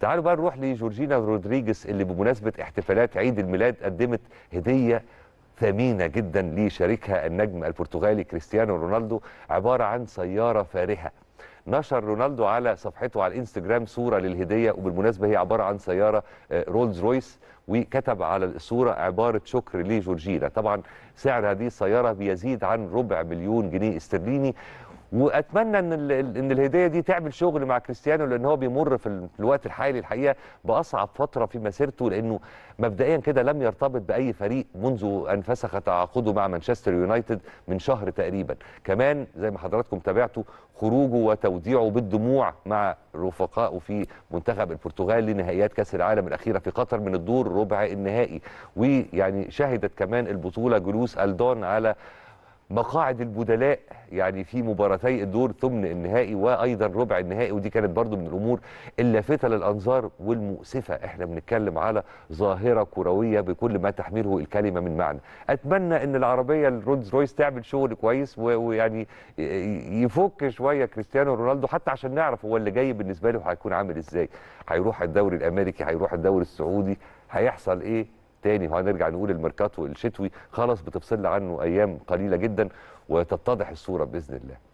تعالوا بقى نروح لجورجينا رودريجيز اللي بمناسبة احتفالات عيد الميلاد قدمت هدية ثمينة جدا لشريكها النجم البرتغالي كريستيانو رونالدو عبارة عن سيارة فارهة نشر رونالدو على صفحته على الانستجرام صورة للهدية وبالمناسبة هي عبارة عن سيارة آه، رولز رويس وكتب على الصورة عبارة شكر لجورجينا طبعا سعر هذه السيارة بيزيد عن ربع مليون جنيه استرليني واتمنى ان ان الهديه دي تعمل شغل مع كريستيانو لان هو بيمر في الوقت الحالي الحقيقه باصعب فتره في مسيرته لانه مبدئيا كده لم يرتبط باي فريق منذ ان فسخ تعاقده مع مانشستر يونايتد من شهر تقريبا كمان زي ما حضراتكم تابعتوا خروجه وتوديعه بالدموع مع رفقائه في منتخب البرتغال لنهائيات كاس العالم الاخيره في قطر من الدور ربع النهائي ويعني شهدت كمان البطوله جلوس الدون على مقاعد البدلاء يعني في مباراتي الدور ثمن النهائي وايضا ربع النهائي ودي كانت برضو من الامور اللافته للانظار والمؤسفه احنا بنتكلم على ظاهره كرويه بكل ما تحمله الكلمه من معنى اتمنى ان العربيه الرولز رويس تعمل شغل كويس ويعني يفك شويه كريستيانو رونالدو حتى عشان نعرف هو اللي جاي بالنسبه له هيكون عامل ازاي هيروح الدوري الامريكي هيروح الدوري السعودي هيحصل ايه تاني وهنرجع نقول الميركاتو الشتوي خلاص بتفصل عنه ايام قليله جدا وتتضح الصوره باذن الله